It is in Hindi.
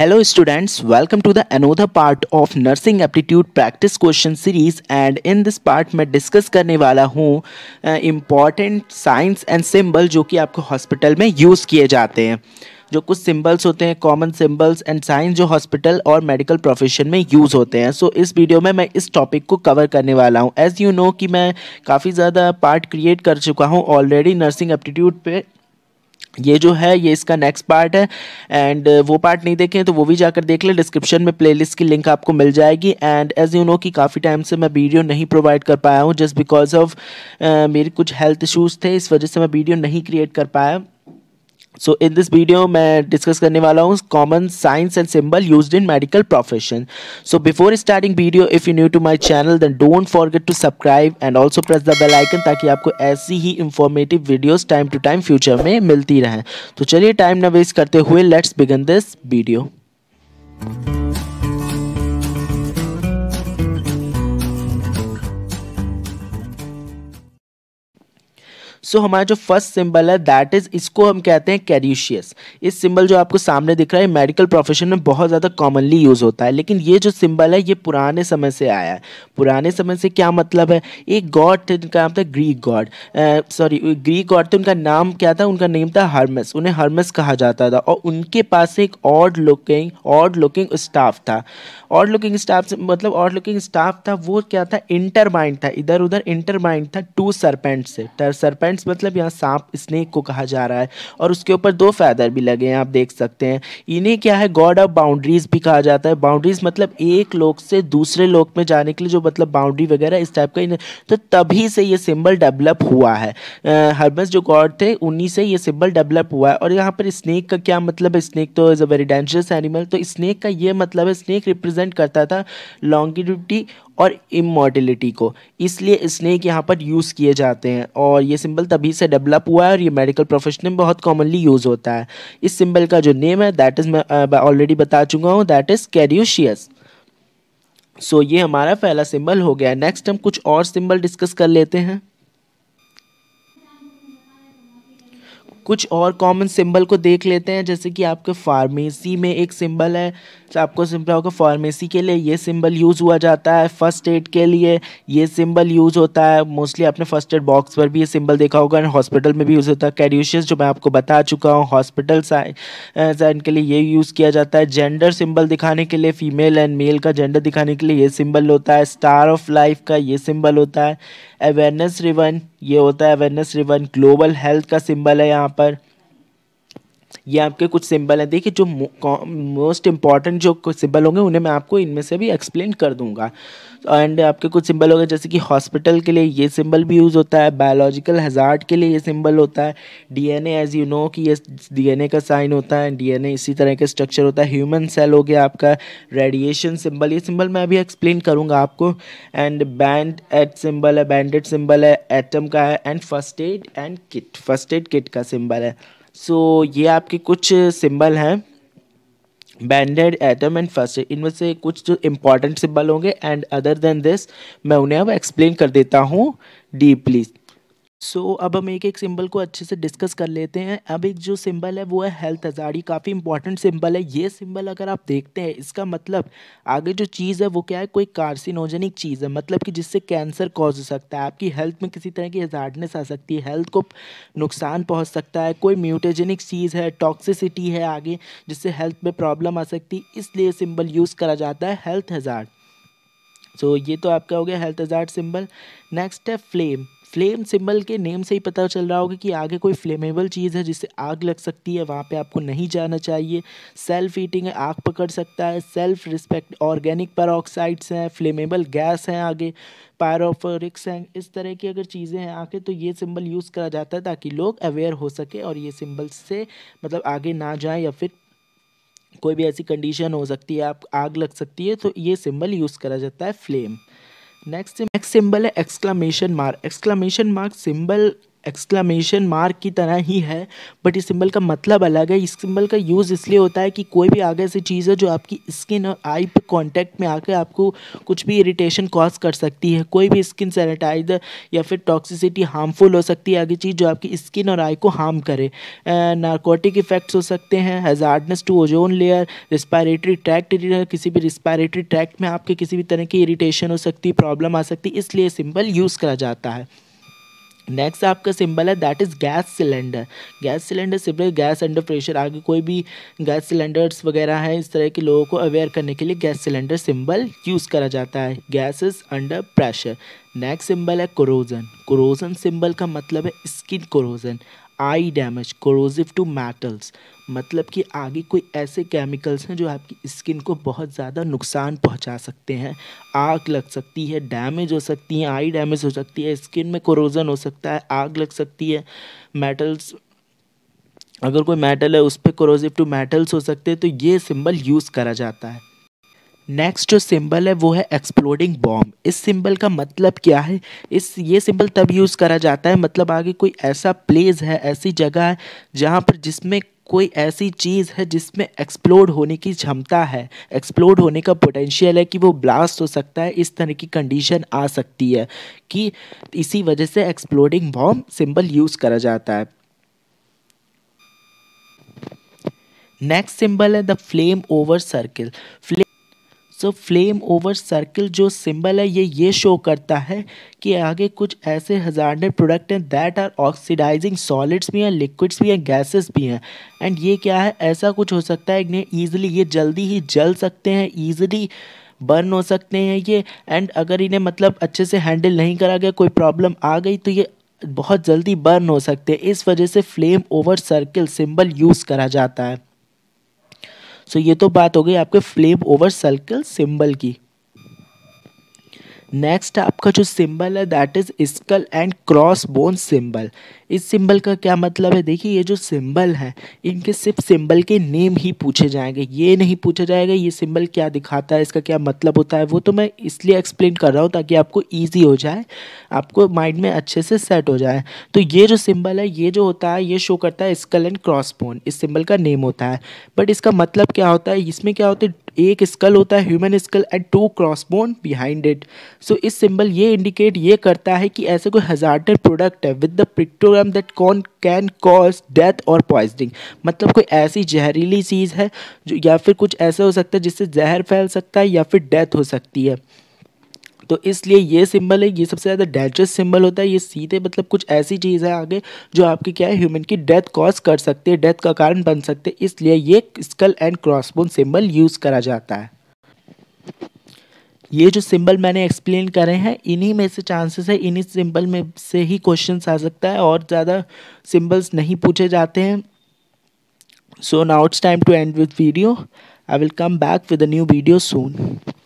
hello students welcome to the another part of nursing aptitude practice question series and in this part मैं डिस्कस करने वाला हूँ इम्पॉर्टेंट साइंस एंड सिंबल जो कि आपको हॉस्पिटल में यूज़ किए जाते हैं जो कुछ सिंबल्स होते हैं कॉमन सिंबल्स एंड साइंस जो हॉस्पिटल और मेडिकल प्रोफेशन में यूज़ होते हैं सो so, इस वीडियो में मैं इस टॉपिक को कवर करने वाला हूँ एज़ यू नो कि मैं काफ़ी ज़्यादा पार्ट क्रिएट कर चुका हूँ ऑलरेडी नर्सिंग एप्टीट्यूड पर ये जो है ये इसका नेक्स्ट पार्ट है एंड uh, वो पार्ट नहीं देखें तो वो भी जाकर देख लें डिस्क्रिप्शन में प्लेलिस्ट की लिंक आपको मिल जाएगी एंड एज यू नो कि काफ़ी टाइम से मैं वीडियो नहीं प्रोवाइड कर पाया हूँ जस्ट बिकॉज ऑफ मेरी कुछ हेल्थ इशूज़ थे इस वजह से मैं वीडियो नहीं क्रिएट कर पाया सो इन दिस वीडियो मैं डिस्कस करने वाला हूँ common signs and symbol use in medical profession so before starting video if you new to my channel then don't forget to subscribe and also press the bell icon ताकि आपको ऐसी ही informative videos time to time future में मिलती रहें तो चलिए टाइम ना वेस्ट करते हुए let's begin this video so so, हमारा जो फर्स्ट सिंबल है दैट इज इसको हम कहते हैं कैरियशियस इस सिंबल जो आपको सामने दिख रहा है मेडिकल प्रोफेशन में बहुत ज़्यादा कॉमनली यूज़ होता है लेकिन ये जो सिंबल है ये पुराने समय से आया है पुराने समय से क्या मतलब है एक गॉड थे जिनका नाम था Greek god sorry Greek god थे उनका नाम क्या था उनका नेम था हर्मस उन्हें हर्मस कहा जाता था और उनके पास एक odd looking odd looking staff था ऑड लुकिंग स्टाफ मतलब ऑड लुकिंग स्टाफ था वो क्या था इंटरमाइंड था इधर उधर इंटरमाइंड था टू सरपेंट से सरपेंट फ्रेंड्स मतलब यहाँ सांप स्नेक को कहा जा रहा है और उसके ऊपर दो फैदर भी लगे हैं आप देख सकते हैं इन्हें क्या है गॉड ऑफ बाउंड्रीज भी कहा जाता है बाउंड्रीज मतलब एक लोक से दूसरे लोक में जाने के लिए जो मतलब बाउंड्री वगैरह इस टाइप का तो तभी से ये सिम्बल डेवलप हुआ है हर्बस जो गॉड थे उन्हीं से ये सिम्बल डेवलप हुआ है और यहाँ पर स्नेक का क्या मतलब है स्नेक तो is a very dangerous animal तो स्नेक का ये मतलब है स्नेक रिप्रेजेंट करता था लॉन्गिटी और इमोर्टिलिटी को इसलिए स्नेक यहाँ पर यूज़ किए जाते हैं और ये सिंबल तभी से डेवलप हुआ है और ये मेडिकल प्रोफेशन में बहुत कॉमनली यूज़ होता है इस सिंबल का जो नेम है दैट इज़ मैं ऑलरेडी बता चुका हूँ दैट इज़ कैरियोशियस सो ये हमारा पहला सिंबल हो गया नेक्स्ट हम कुछ और सिंबल डिस्कस कर लेते हैं कुछ और कॉमन सिंबल को देख लेते हैं जैसे कि आपके फार्मेसी में एक सिंबल है तो आपको सिंपल होगा फार्मेसी के लिए ये सिंबल यूज़ हुआ जाता है फर्स्ट एड के लिए ये सिंबल यूज़ होता है मोस्टली आपने फर्स्ट एड बॉक्स पर भी ये सिंबल देखा होगा एंड हॉस्पिटल में भी यूज़ होता है कैड्यूशियस जो मैं आपको बता चुका हूँ हॉस्पिटल साइन के लिए ये यूज़ किया जाता है जेंडर सिंबल दिखाने के लिए फीमेल एंड मेल का जेंडर दिखाने के लिए ये सिंबल होता है स्टार ऑफ लाइफ का ये सिंबल होता है अवेयरनेस रिवन ये होता है अवेयरनेस रिबन ग्लोबल हेल्थ का सिंबल है यहाँ पर ये आपके कुछ सिंबल हैं देखिए जो मोस्ट इंपॉर्टेंट जो कुछ सिंबल होंगे उन्हें मैं आपको इनमें से भी एक्सप्लेन कर दूंगा एंड आपके कुछ सिंबल होंगे जैसे कि हॉस्पिटल के लिए ये सिंबल भी यूज़ होता है बायोलॉजिकल हजार्ड के लिए ये सिंबल होता है डीएनए एज यू नो कि ये डीएनए का साइन होता है डीएनए इसी तरह के स्ट्रक्चर होता है ह्यूमन सेल हो गया आपका रेडिएशन सिंबल ये सिंबल मैं अभी एक्सप्लेन करूँगा आपको एंड बैंड एट सिंबल है बैंडेड सिंबल है एटम का है and first aid and kit first aid kit का सिंबल है सो so, ये आपके कुछ सिंबल हैं बैंडेड एटम एंड फर्स्ट इनमें से कुछ जो इम्पॉर्टेंट सिंबल होंगे एंड अदर देन दिस मैं उन्हें अब एक्सप्लेन कर देता हूँ डीपली सो so, अब हम एक एक सिंबल को अच्छे से डिस्कस कर लेते हैं अब एक जो सिंबल है वो है हेल्थ अजाड़ी काफ़ी इंपॉर्टेंट सिंबल है ये सिंबल अगर आप देखते हैं इसका मतलब आगे जो चीज़ है वो क्या है कोई कार्सिनोजेनिक चीज़ है मतलब कि जिससे कैंसर कॉज हो सकता है आपकी हेल्थ में किसी तरह की हजार्डनेस आ सकती है हेल्थ को नुकसान पहुँच सकता है कोई म्यूटेजेनिक चीज़ है टॉक्सिसिटी है आगे जिससे हेल्थ में प्रॉब्लम आ सकती है इसलिए सिंबल यूज़ करा जाता है हेल्थ हज़ार सो so, ये तो आपका हो गया हेल्थ हज़ार सिंबल नेक्स्ट है फ्लेम फ्लेम सिंबल के नेम से ही पता चल रहा होगा कि आगे कोई फ्लेमेबल चीज़ है जिससे आग लग सकती है वहाँ पे आपको नहीं जाना चाहिए सेल्फ हीटिंग है आग पकड़ सकता है सेल्फ रिस्पेक्ट ऑर्गेनिक पैरोक्साइड्स हैं फ्लेमेबल गैस हैं आगे पायरोफोरिक्स हैं इस तरह की अगर चीज़ें हैं आगे तो ये सिंबल यूज़ करा जाता है ताकि लोग अवेयर हो सके और ये सिम्बल से मतलब आगे ना जाएँ या फिर कोई भी ऐसी कंडीशन हो सकती है आप आग लग सकती है तो ये सिंबल यूज़ करा जाता है फ्लेम नेक्स्ट नेक्स्ट सिंबल है exclamation mark exclamation mark symbol exclamation mark की तरह ही है बट इस सिंबल का मतलब अलग है इस सिंबल का यूज़ इसलिए होता है कि कोई भी आगे ऐसी चीज़ है जो आपकी स्किन और आई पे कॉन्टैक्ट में आकर आपको कुछ भी इरिटेशन कॉज कर सकती है कोई भी स्किन सैनिटाइजर या फिर टॉक्सिसिटी हार्मफुल हो सकती है आगे चीज़ जो आपकी स्किन और आई को हार्म करे नार्कोटिक इफेक्ट्स हो सकते हैं hazardous to ozone layer respiratory tract किसी भी रिस्पायरेटरी ट्रैक्ट में आपके किसी भी तरह की इरीटेशन हो सकती है प्रॉब्लम आ सकती है इसलिए सिंबल यूज़ करा जाता है नेक्स्ट आपका सिंबल है that is gas cylinder gas cylinder simple gas under pressure आगे कोई भी गैस सिलेंडर्स वगैरह हैं इस तरह के लोगों को अवेयर करने के लिए गैस सिलेंडर सिंबल यूज़ करा जाता है gas is under pressure next symbol है क्रोजन क्रोजन सिंबल का मतलब है skin corrosion eye damage corrosive to metals मतलब कि आगे कोई ऐसे केमिकल्स हैं जो आपकी स्किन को बहुत ज़्यादा नुकसान पहुंचा सकते हैं आग लग सकती है डैमेज हो सकती है आई डैमेज हो सकती है स्किन में क्रोजन हो सकता है आग लग सकती है मेटल्स अगर कोई मेटल है उस पर क्रोजिव टू मेटल्स हो सकते हैं तो ये सिंबल यूज़ करा जाता है नेक्स्ट जो सिंबल है वो है एक्सप्लोडिंग बॉम्ब इस सिंबल का मतलब क्या है इस ये सिंबल तब यूज़ करा जाता है मतलब आगे कोई ऐसा प्लेस है ऐसी जगह है जहाँ पर जिसमें कोई ऐसी चीज़ है जिसमें एक्सप्लोड होने की क्षमता है एक्सप्लोड होने का पोटेंशियल है कि वो ब्लास्ट हो सकता है इस तरह की कंडीशन आ सकती है कि इसी वजह से एक्सप्लोडिंग बॉम्ब सिंबल यूज़ करा जाता है नेक्स्ट सिंबल है the flame over circle flame so flame over circle जो सिंबल है ये ये शो करता है कि आगे कुछ ऐसे हजारडेड प्रोडक्ट हैं दैट आर ऑक्सीडाइजिंग सॉलिड्स भी हैं लिक्विड्स भी हैं गैसेस भी हैं एंड ये क्या है ऐसा कुछ हो सकता है इन्हें ईजिली ये जल्दी ही जल सकते हैं ईजिली बर्न हो सकते हैं ये एंड अगर इन्हें मतलब अच्छे से हैंडल नहीं करा गया कोई प्रॉब्लम आ गई तो ये बहुत जल्दी बर्न हो सकते हैं इस वजह से flame over circle symbol use करा जाता है सो ये तो बात हो गई आपके फ्लेम ओवर सर्कल सिंबल की नेक्स्ट आपका जो सिंबल है that is skull and cross bone symbol इस सिंबल का क्या मतलब है देखिए ये जो सिंबल है इनके सिर्फ सिंबल के नेम ही पूछे जाएंगे ये नहीं पूछा जाएगा ये सिंबल क्या दिखाता है इसका क्या मतलब होता है वो तो मैं इसलिए एक्सप्लेन कर रहा हूँ ताकि आपको ईजी हो जाए आपको माइंड में अच्छे से सेट हो जाए तो ये जो सिंबल है ये जो होता है ये शो करता है स्कल एंड क्रॉस बोन इस सिंबल का नेम होता है बट इसका मतलब क्या होता है इसमें क्या होता है एक स्कल होता है human skull and two crossbone behind it so इस सिंबल ये इंडिकेट ये करता है कि ऐसे कोई हजार प्रोडक्ट है with the pictogram that con can cause death और पॉइजनिंग मतलब कोई ऐसी जहरीली चीज़ है जो या फिर कुछ ऐसा हो सकता है जिससे जहर फैल सकता है या फिर डेथ हो सकती है तो इसलिए ये सिंबल है ये सबसे ज़्यादा डेंजरस सिंबल होता है ये सीधे मतलब कुछ ऐसी चीज़ है आगे जो आपकी क्या है ह्यूमन की डेथ कॉज कर सकते हैं डेथ का कारण बन सकते हैं इसलिए ये skull and crossbone symbol use करा जाता है ये जो सिंबल मैंने एक्सप्लेन करे हैं इन्हीं में से चांसेस है इन्हीं सिंबल में से ही क्वेश्चन आ सकता है और ज़्यादा सिंबल्स नहीं पूछे जाते हैं so now it's time to end with video I will come back with a new video soon